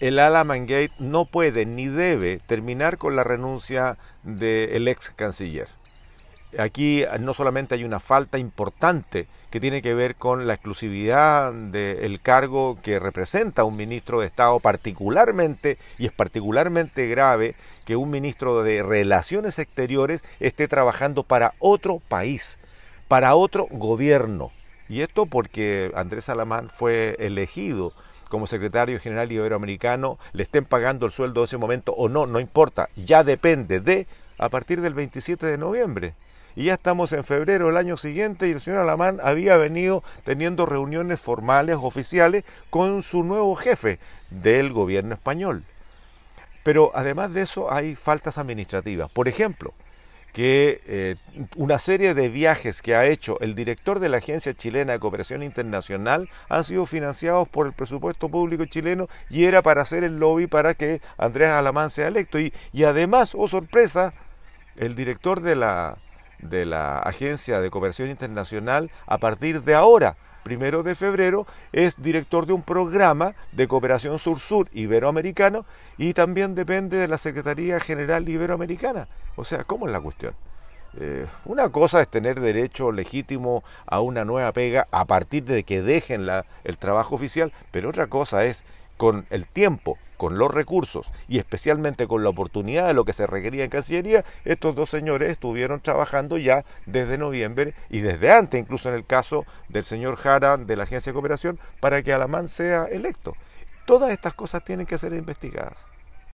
el Alamangate no puede ni debe terminar con la renuncia del ex canciller. Aquí eh, no solamente hay una falta importante que tiene que ver con la exclusividad del cargo que representa un ministro de Estado, particularmente, y es particularmente grave que un ministro de Relaciones Exteriores esté trabajando para otro país, para otro gobierno. Y esto porque Andrés Alamán fue elegido como secretario general iberoamericano le estén pagando el sueldo de ese momento o no, no importa, ya depende de a partir del 27 de noviembre. Y ya estamos en febrero del año siguiente y el señor Alamán había venido teniendo reuniones formales, oficiales, con su nuevo jefe del gobierno español. Pero además de eso hay faltas administrativas. Por ejemplo, que eh, una serie de viajes que ha hecho el director de la Agencia Chilena de Cooperación Internacional han sido financiados por el presupuesto público chileno y era para hacer el lobby para que Andrés Alamán sea electo. Y, y además, oh sorpresa, el director de la, de la Agencia de Cooperación Internacional, a partir de ahora, primero de febrero, es director de un programa de cooperación sur-sur iberoamericano y también depende de la Secretaría General Iberoamericana. O sea, ¿cómo es la cuestión? Eh, una cosa es tener derecho legítimo a una nueva pega a partir de que dejen el trabajo oficial, pero otra cosa es con el tiempo con los recursos y especialmente con la oportunidad de lo que se requería en Cancillería, estos dos señores estuvieron trabajando ya desde noviembre y desde antes, incluso en el caso del señor Jara de la Agencia de Cooperación, para que Alamán sea electo. Todas estas cosas tienen que ser investigadas.